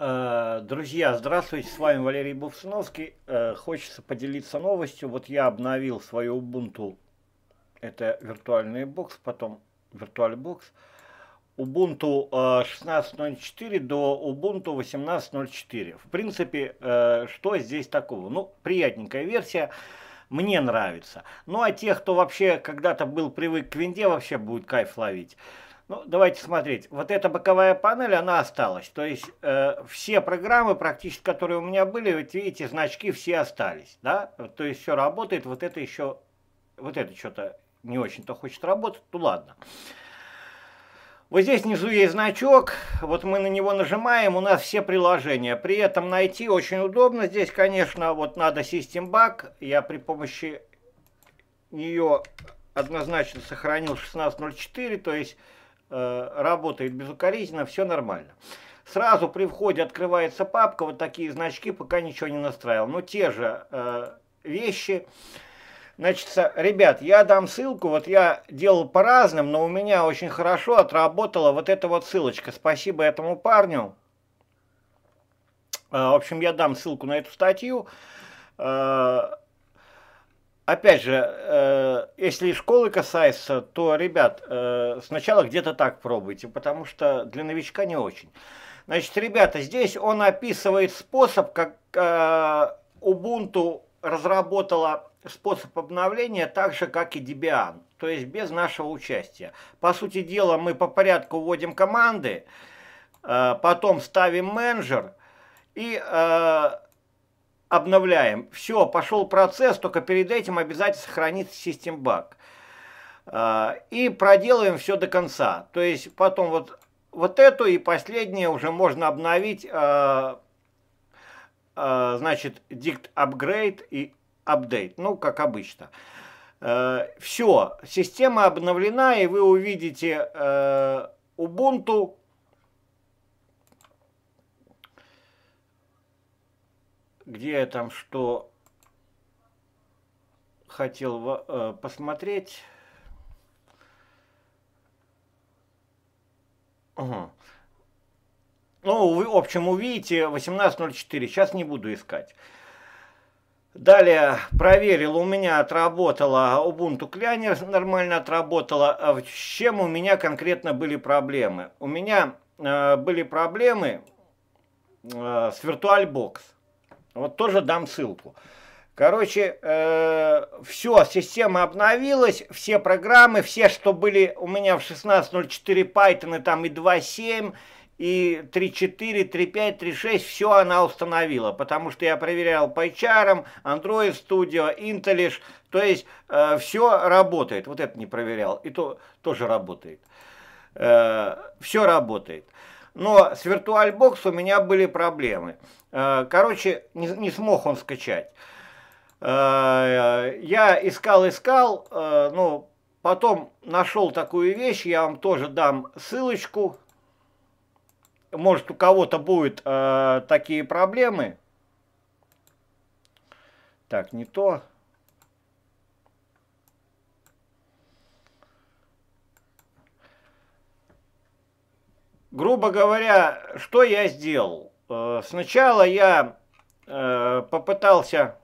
Э, друзья, здравствуйте, с вами Валерий Бувсиновский. Э, хочется поделиться новостью. Вот я обновил свою Ubuntu. Это виртуальный бокс, потом VirtualBox. Ubuntu 16.04 э, до Ubuntu 18.04. В принципе, что здесь такого? Ну, приятненькая версия. Мне нравится. Ну, а те, кто вообще когда-то был привык к винде, вообще будет кайф ловить. Ну, давайте смотреть. Вот эта боковая панель, она осталась. То есть э, все программы, практически, которые у меня были, вот видите, значки все остались. Да? То есть все работает, вот это еще, вот это что-то не очень-то хочет работать, ну ладно. Вот здесь внизу есть значок, вот мы на него нажимаем, у нас все приложения. При этом найти очень удобно, здесь, конечно, вот надо System Bug, я при помощи нее однозначно сохранил 16.04, то есть Э, работает безукоризненно, все нормально. Сразу при входе открывается папка, вот такие значки, пока ничего не настраивал. Но ну, те же э, вещи. Значит, ребят, я дам ссылку, вот я делал по разным, но у меня очень хорошо отработала вот эта вот ссылочка. Спасибо этому парню. Э, в общем, я дам ссылку на эту статью. Э, опять же, э, если школы касается, то, ребят, э, сначала где-то так пробуйте, потому что для новичка не очень. Значит, ребята, здесь он описывает способ, как э, Ubuntu разработала способ обновления так же, как и Debian, то есть без нашего участия. По сути дела, мы по порядку вводим команды, э, потом ставим менеджер и... Э, обновляем. Все, пошел процесс, только перед этим обязательно сохранить систем баг. А, и проделаем все до конца. То есть потом вот, вот эту и последнее уже можно обновить, а, а, значит, дикт апгрейд и апдейт, ну, как обычно. Все, система обновлена, и вы увидите Ubuntu где я там что хотел э, посмотреть. Угу. Ну, вы, в общем, увидите 18.04. Сейчас не буду искать. Далее проверил, у меня отработала Ubuntu Cleaner, нормально отработала. А с чем у меня конкретно были проблемы? У меня э, были проблемы э, с VirtualBox. Вот тоже дам ссылку. Короче, э, все, система обновилась, все программы, все, что были у меня в 16.04 Python, и там и 2.7, и 3.4, 3.5, 3.6, все она установила, потому что я проверял по HR, Android Studio, Intelish, то есть э, все работает, вот это не проверял, и то тоже работает, э, все работает. Но с VirtualBox у меня были проблемы. Э, короче, не, не смог он скачать. Э, я искал, искал, э, ну, потом нашел такую вещь, я вам тоже дам ссылочку. Может, у кого-то будут такие проблемы. Так, не то. Грубо говоря, что я сделал? Э, сначала я э, попытался...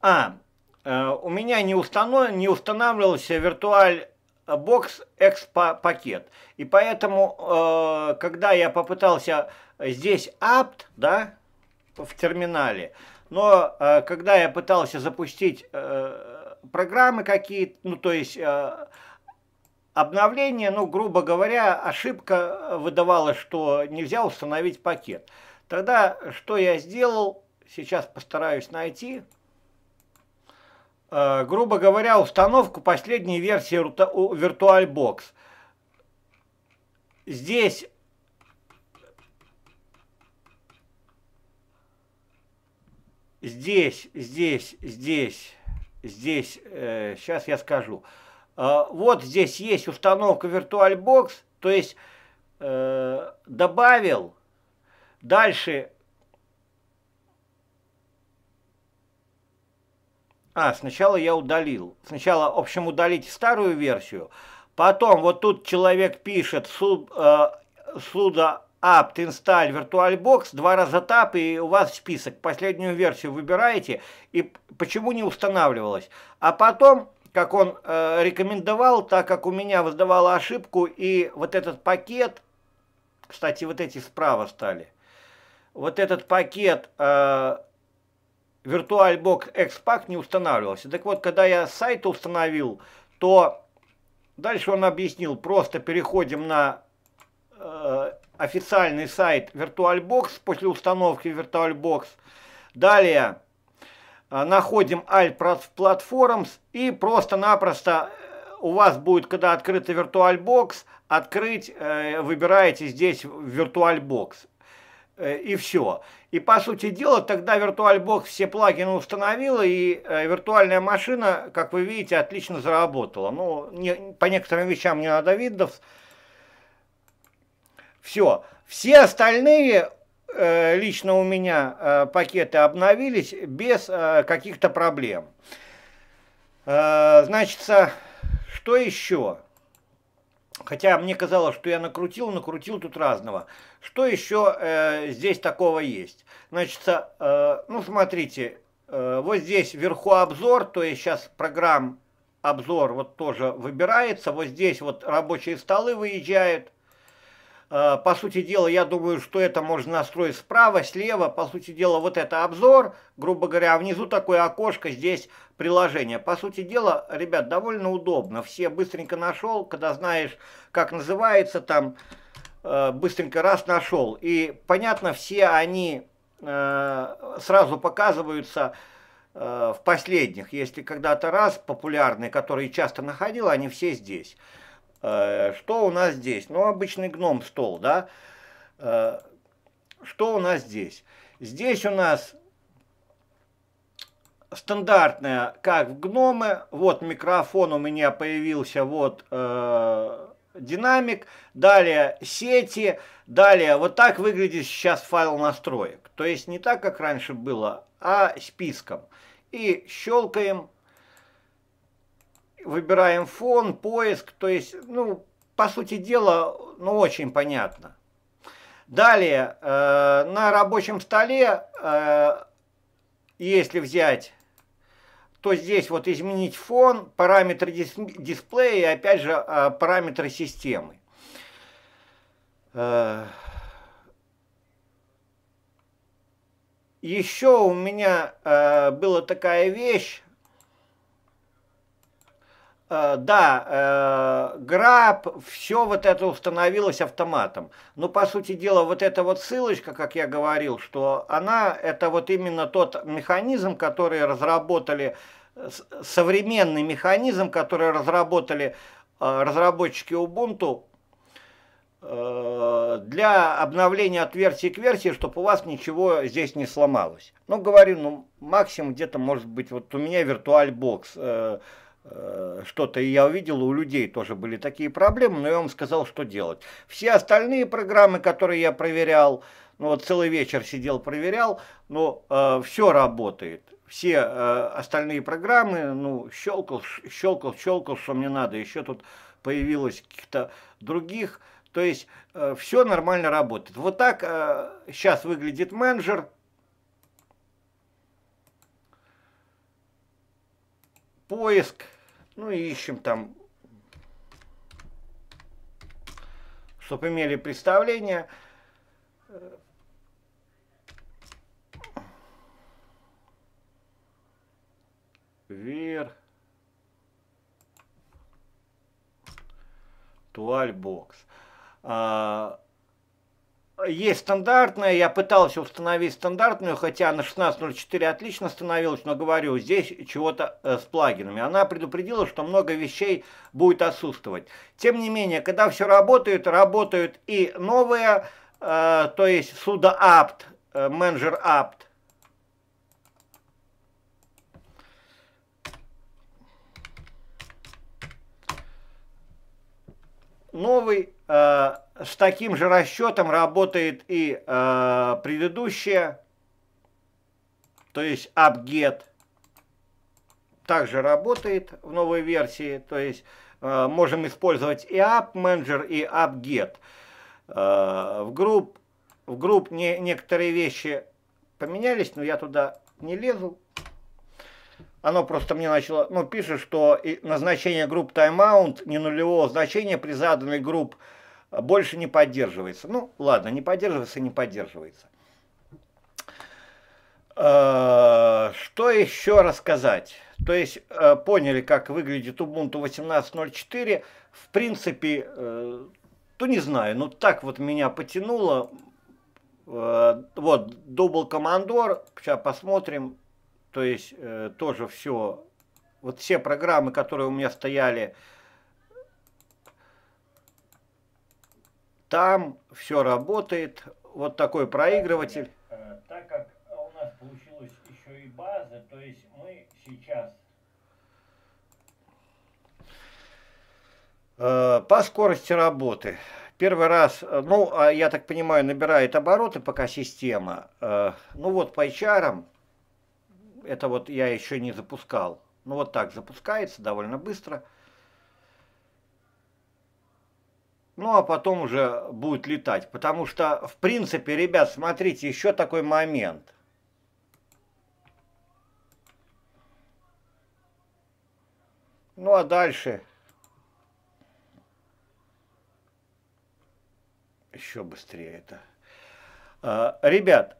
А, э, у меня не, установ... не устанавливался виртуаль бокс экспо-пакет. И поэтому, когда я попытался здесь apt, да, в терминале, но когда я пытался запустить программы какие-то, ну, то есть обновление, ну, грубо говоря, ошибка э, выдавала, что нельзя установить пакет. Тогда что я сделал, сейчас постараюсь найти. Э, грубо говоря, установку последней версии VirtualBox. Здесь здесь, здесь, здесь, здесь, э, сейчас я скажу. А, вот здесь есть установка VirtualBox, то есть э, добавил, дальше, а, сначала я удалил, сначала, в общем, удалить старую версию, потом вот тут человек пишет суд, э, суда apt install virtualbox, два раза тап, и у вас список. Последнюю версию выбираете, и почему не устанавливалась. А потом как он э, рекомендовал, так как у меня выдавала ошибку, и вот этот пакет, кстати, вот эти справа стали, вот этот пакет э, VirtualBox xpack не устанавливался. Так вот, когда я сайт установил, то дальше он объяснил, просто переходим на э, официальный сайт VirtualBox после установки VirtualBox. Далее Э, находим Alt Platforms и просто-напросто э, у вас будет, когда открыта VirtualBox, открыть, э, выбираете здесь VirtualBox. И все. И по сути дела, тогда VirtualBox все плагины установила, и виртуальная машина, как вы видите, отлично заработала. Ну, не, по некоторым вещам не надо Windows. Все. Все остальные Э, лично у меня э, пакеты обновились без э, каких-то проблем. Значит, что еще? Хотя мне казалось, что я накрутил, накрутил тут разного. Что еще здесь такого есть? Значит, ну смотрите, вот здесь вверху обзор, то есть сейчас программ обзор вот тоже выбирается. Вот здесь вот рабочие столы выезжают. Э, по сути дела, я думаю, что это можно настроить справа, слева. По сути дела, вот это обзор, грубо говоря, а внизу такое окошко, здесь приложение. По сути дела, ребят, довольно удобно. Все быстренько нашел, когда знаешь, как называется, там э, быстренько раз нашел. И, понятно, все они э, сразу показываются в последних. Если когда-то раз популярные, которые часто находил, они все здесь. Э, что у нас здесь? Ну, обычный гном стол, да? Э, что у нас здесь? Здесь у нас стандартная, как в гномы. Вот микрофон у меня появился, вот э, динамик. Далее сети. Далее вот так выглядит сейчас файл настроек. То есть не так, как раньше было, а списком. И щелкаем выбираем фон, поиск, то есть, ну, по сути дела, ну, очень понятно. Далее, э, на рабочем столе, э, если взять, то здесь вот изменить фон, параметры дис дисплея и опять же э, параметры системы. Э, еще у меня э, была такая вещь, Э, да, э, граб, все вот это установилось автоматом. Но, ну, по сути дела, вот эта вот ссылочка, как я говорил, что она, это вот именно тот механизм, который разработали, э, современный механизм, который разработали э, разработчики Ubuntu э, для обновления от версии к версии, чтобы у вас ничего здесь не сломалось. Ну, говорю, ну, максимум где-то может быть, вот у меня виртуальбокс, э, Э, что-то, и я увидел, у людей тоже были такие проблемы, но я вам сказал, что делать. Все остальные программы, которые я проверял, ну вот целый вечер сидел, проверял, но э, все работает. Все э, остальные программы, ну, щелкал, щелкал, щелкал, что мне надо. Еще тут появилось каких-то других. То есть э, все нормально работает. Вот так э, сейчас выглядит менеджер поиск, ну и ищем там, чтобы имели представление. Вер. Туальбокс. А, есть стандартная, я пытался установить стандартную, хотя на 16.04 отлично становилась, но говорю, здесь чего-то э, с плагинами. Она предупредила, что много вещей будет отсутствовать. Тем не менее, когда все работает, работают и новые, э, то есть суда apt, э, менеджер apt. Новый Э, с таким же расчетом работает и э, предыдущая, то есть UpGet также работает в новой версии, то есть э, можем использовать и AppManager, и UpGet. Э, в групп, в групп не, некоторые вещи поменялись, но я туда не лезу оно просто мне начало, ну, пишет, что назначение групп тайм-аут не нулевого значения при заданной групп а больше не поддерживается. Ну, ладно, не поддерживается, не поддерживается. Э, что еще рассказать? То есть э, поняли, как выглядит Ubuntu 18.04. В принципе, то э, ну, не знаю, но так вот меня потянуло. Вот, Double Commodore, сейчас посмотрим, то есть э, тоже все, вот все программы, которые у меня стояли, там все работает. Вот такой проигрыватель. Так э, как у нас получилось еще и база, то есть мы сейчас... Э, по скорости работы. Первый раз, э, ну, а я так понимаю, набирает обороты пока система. ну вот по HR это вот я еще не запускал. Ну вот так запускается довольно быстро. Ну а потом уже будет летать. Потому что, в принципе, ребят, смотрите, еще такой момент. Ну а дальше еще быстрее это. А, ребят,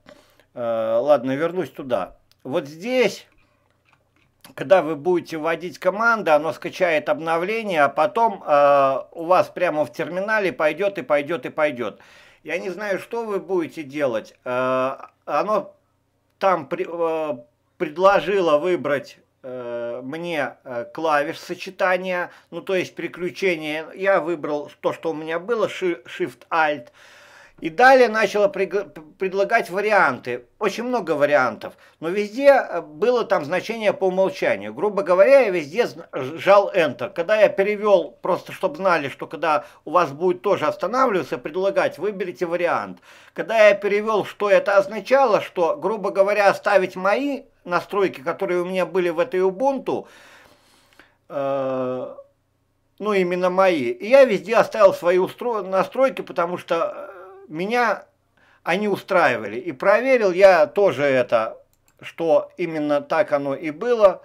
а, ладно, вернусь туда вот здесь, когда вы будете вводить команды, оно скачает обновление, а потом э, у вас прямо в терминале пойдет и пойдет и пойдет. Я не знаю, что вы будете делать. Э, оно там при, э, предложило выбрать э, мне э, клавиш сочетания, ну то есть переключение. Я выбрал то, что у меня было, Shift-Alt. Shift и далее начала предлагать варианты. Очень много вариантов. Но везде э, было там значение по умолчанию. Грубо говоря, я везде жал Enter. Когда я перевел, просто чтобы знали, что когда у вас будет тоже останавливаться, предлагать, выберите вариант. Когда я перевел, что это означало, что, грубо говоря, оставить мои настройки, которые у меня были в этой Ubuntu, э ну, именно мои. И я везде оставил свои настройки, потому что э, меня они устраивали. И проверил я тоже это, что именно так оно и было.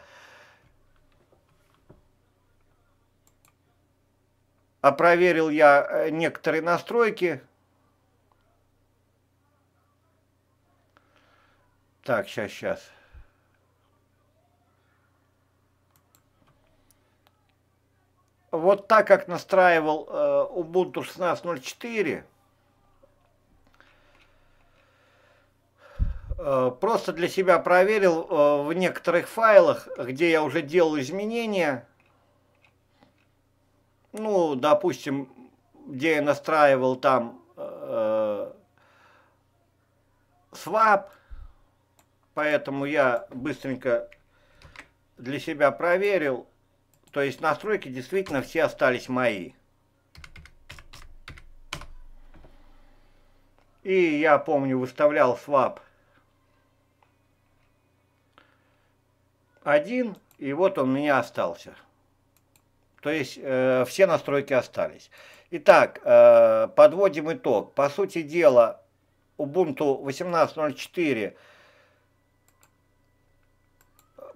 А проверил я э, некоторые настройки. Так, сейчас, сейчас. Вот так, как настраивал э, Ubuntu 16.04, Э, просто для себя проверил э, в некоторых файлах, где я уже делал изменения. Ну, допустим, где я настраивал там э, свап. Поэтому я быстренько для себя проверил. То есть настройки действительно все остались мои. И я помню, выставлял свап один, и вот он у меня остался. То есть э, все настройки остались. Итак, э, подводим итог. По сути дела, Ubuntu 18.04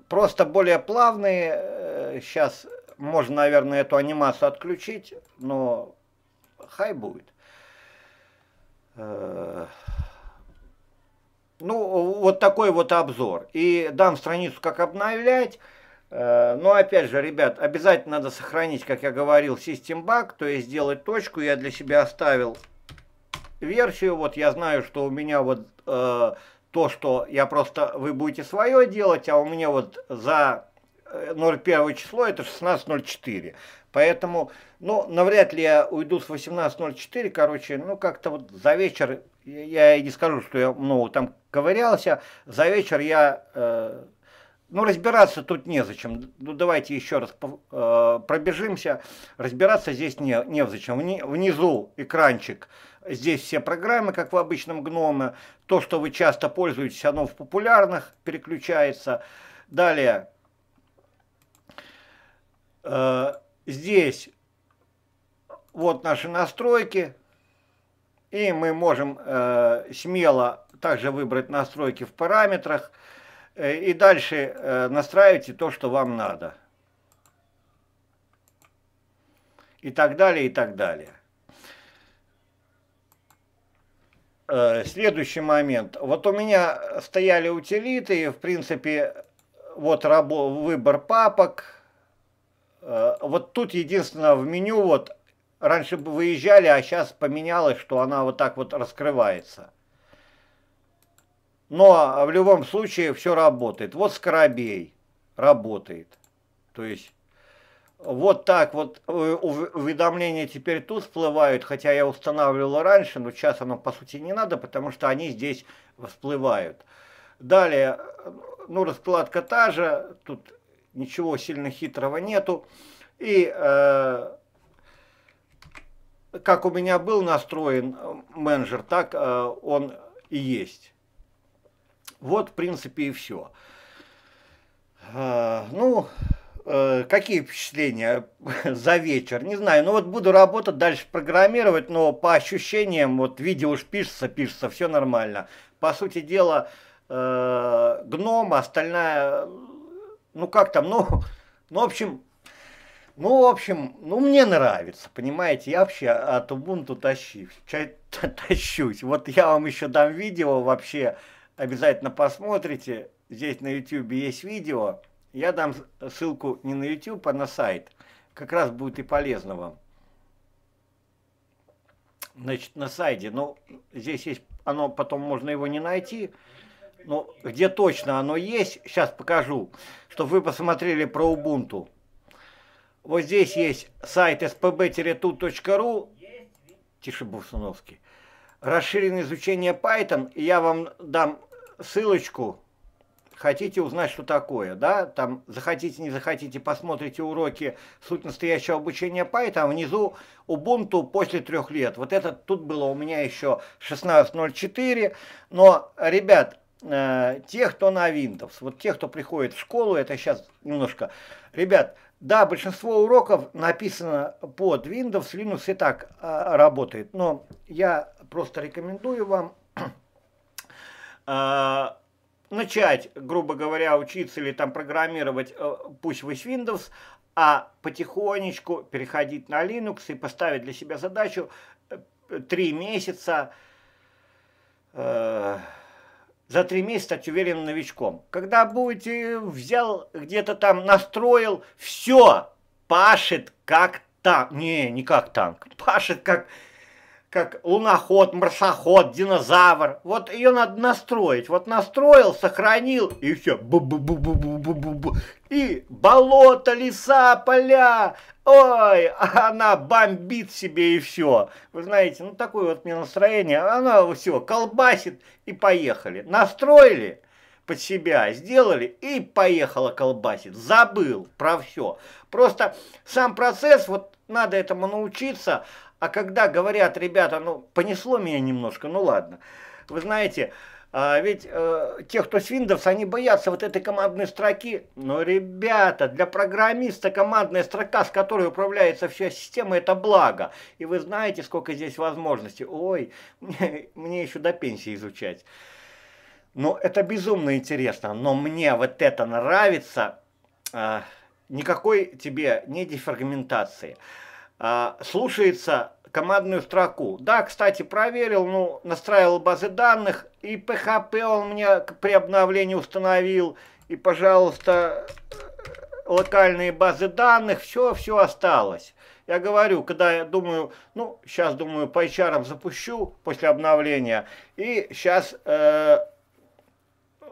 просто более плавные. Э, сейчас можно, наверное, эту анимацию отключить, но хай будет. Э, ну, вот такой вот обзор. И дам страницу, как обновлять. Э, но опять же, ребят, обязательно надо сохранить, как я говорил, System Bug, то есть сделать точку. Я для себя оставил версию. Вот я знаю, что у меня вот э, то, что я просто, вы будете свое делать, а у меня вот за 01 э, число это 16.04. Поэтому, ну, навряд ли я уйду с 18.04, короче, ну, как-то вот за вечер, я и не скажу, что я много ну, там ковырялся, за вечер я, э, ну, разбираться тут незачем. Ну, давайте еще раз э, пробежимся, разбираться здесь не, невзачем. Вни, внизу экранчик, здесь все программы, как в обычном гноме, то, что вы часто пользуетесь, оно в популярных переключается. Далее... Э, здесь вот наши настройки, и мы можем э, смело также выбрать настройки в параметрах э, и дальше э, настраивайте то, что вам надо. И так далее, и так далее. Э, следующий момент. Вот у меня стояли утилиты, в принципе, вот выбор папок, Э, вот тут единственное в меню вот раньше бы выезжали, а сейчас поменялось, что она вот так вот раскрывается. Но в любом случае все работает. Вот скоробей работает. То есть вот так вот э, уведомления теперь тут всплывают, хотя я устанавливал раньше, но сейчас оно по сути не надо, потому что они здесь всплывают. Далее, э, ну раскладка та же, тут ничего сильно хитрого нету. И э, как у меня был настроен э, менеджер, так э, он и есть. Вот, в принципе, и все. Э, ну, э, какие впечатления за вечер? Не знаю. Ну, вот буду работать, дальше программировать, но по ощущениям, вот видео уж пишется, пишется, все нормально. По сути дела, э, гном, остальная ну как там, ну, ну, в общем, ну, в общем, ну, мне нравится, понимаете, я вообще от Ubuntu тащусь, тащусь. Вот я вам еще дам видео вообще, обязательно посмотрите, здесь на YouTube есть видео, я дам ссылку не на YouTube, а на сайт, как раз будет и полезно вам. Значит, на сайте, ну, здесь есть, оно потом можно его не найти, ну, где точно оно есть, сейчас покажу, чтобы вы посмотрели про Ubuntu. Вот здесь есть сайт spb-tut.ru, тише Бусуновский, расширенное изучение Python, и я вам дам ссылочку, хотите узнать, что такое, да, там захотите, не захотите, посмотрите уроки «Суть настоящего обучения Python», а внизу Ubuntu после трех лет. Вот это тут было у меня еще 16.04, но, ребят, э, тех, кто на Windows. Вот те, кто приходит в школу, это сейчас немножко... Ребят, да, большинство уроков написано под Windows, Linux и так э, работает. Но я просто рекомендую вам э, начать, грубо говоря, учиться или там программировать, э, пусть вы с Windows, а потихонечку переходить на Linux и поставить для себя задачу 3 э, месяца... Э, за три месяца стать уверенным новичком. Когда будете э, взял, где-то там настроил, все, пашет как танк. Не, не как танк, пашет как как луноход, марсоход, динозавр. Вот ее надо настроить. Вот настроил, сохранил, и все. Бу -бу -бу -бу -бу -бу -бу -бу. И болото, леса, поля. Ой, она бомбит себе и все. Вы знаете, ну такое вот мне настроение. Она все колбасит и поехали. Настроили под себя, сделали и поехала колбасит. Забыл про все. Просто сам процесс, вот надо этому научиться, а когда говорят, ребята, ну, понесло меня немножко, ну ладно. Вы знаете, а ведь э, те, кто с Windows, они боятся вот этой командной строки. Но, ребята, для программиста командная строка, с которой управляется вся система, это благо. И вы знаете, сколько здесь возможностей. Ой, мне, мне еще до пенсии изучать. Но это безумно интересно. Но мне вот это нравится. Э, никакой тебе не дефрагментации. А, слушается командную строку. Да, кстати, проверил, ну, настраивал базы данных, и PHP он мне при обновлении установил, и, пожалуйста, локальные базы данных, все, все осталось. Я говорю, когда я думаю, ну, сейчас, думаю, по HR запущу после обновления, и сейчас э,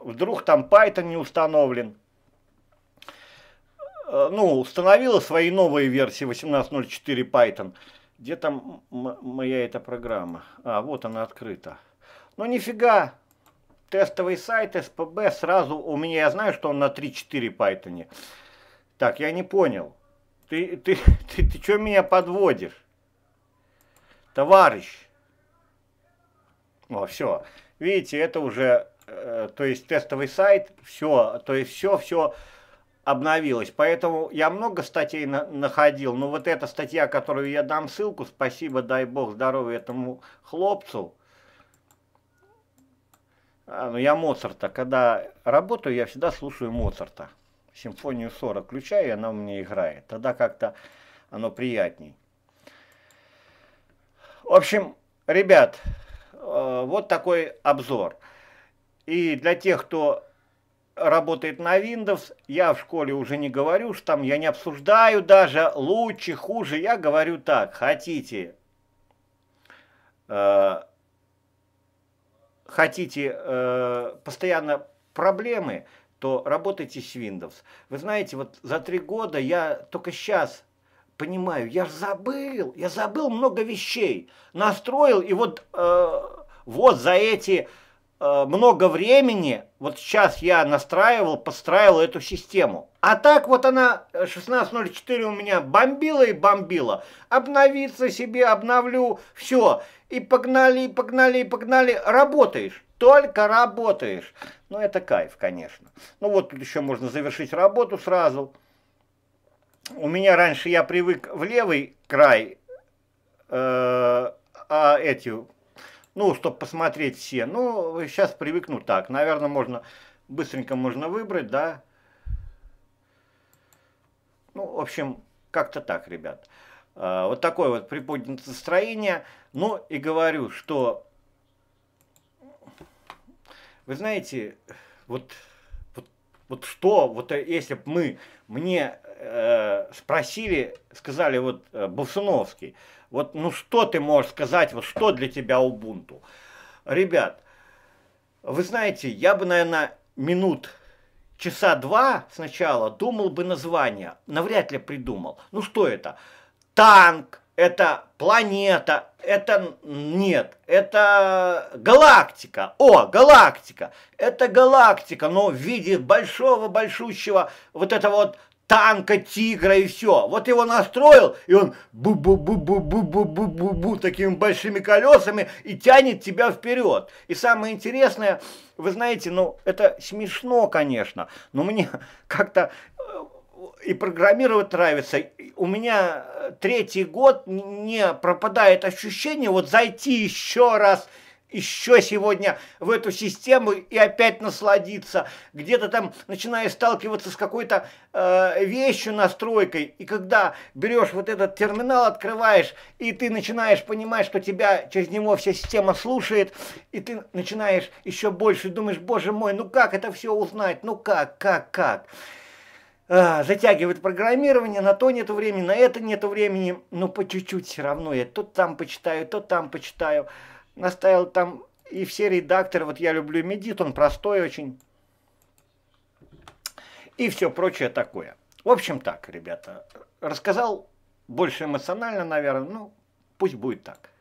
вдруг там Python не установлен, Э, ну, установила свои новые версии 18.04 Python. Где там моя эта программа? А, вот она открыта. Ну, нифига. Тестовый сайт SPB сразу у меня, я знаю, что он на 3.4 Python. Так, я не понял. Ты, ты, ты, ты что меня подводишь? Товарищ. О, все. Видите, это уже, э, то есть тестовый сайт, все, то есть все, все обновилось. Поэтому я много статей на находил, но вот эта статья, которую я дам ссылку, спасибо, дай бог здоровья этому хлопцу. А, ну, я Моцарта, когда работаю, я всегда слушаю Моцарта. Симфонию 40 включаю, и она у меня играет. Тогда как-то оно приятней. В общем, ребят, э, вот такой обзор. И для тех, кто работает на Windows, я в школе уже не говорю, что там я не обсуждаю даже лучше, хуже, я говорю так, хотите, э, хотите э, постоянно проблемы, то работайте с Windows. Вы знаете, вот за три года я только сейчас понимаю, я забыл, я забыл много вещей, настроил, и вот, э, вот за эти Э, много времени, вот сейчас я настраивал, подстраивал эту систему. А так вот она 16.04 э, у меня бомбила и бомбила. Обновиться себе, обновлю, все. И погнали, и погнали, и погнали. Работаешь, только работаешь. Ну это кайф, конечно. Ну вот тут еще можно завершить работу сразу. У меня раньше я привык в левый край, э, а эти ну, чтобы посмотреть все. Ну, сейчас привыкну так. Наверное, можно, быстренько можно выбрать, да. Ну, в общем, как-то так, ребят. А, вот такое вот приподнятое настроение. Ну, и говорю, что... Вы знаете, вот, вот, вот что, вот если бы мы, мне э, спросили, сказали, вот, э, Болсуновский, вот, ну, что ты можешь сказать, вот, что для тебя Убунту? Ребят, вы знаете, я бы, наверное, минут часа два сначала думал бы название, навряд ли придумал. Ну, что это? Танк, это планета, это нет, это галактика. О, галактика. Это галактика, но «Ну, в виде большого, большущего вот этого вот танка, тигра и все. Вот его настроил, и он бу бу бу бу бу бу бу бу бу такими большими колесами и тянет тебя вперед. И самое интересное, вы знаете, ну это смешно, конечно, но мне как-то э, и программировать нравится. У меня э, третий год не пропадает ощущение вот зайти еще раз – еще сегодня в эту систему и опять насладиться, где-то там начинаешь сталкиваться с какой-то э, вещью, настройкой, и когда берешь вот этот терминал, открываешь, и ты начинаешь понимать, что тебя через него вся система слушает, и ты начинаешь еще больше, думаешь, боже мой, ну как это все узнать, ну как, как, как э, затягивает программирование, на то нет времени, на это нет времени, но по чуть-чуть все равно я то там почитаю, то там почитаю наставил там и все редакторы, вот я люблю Медит, он простой очень, и все прочее такое. В общем так, ребята, рассказал больше эмоционально, наверное, ну, пусть будет так.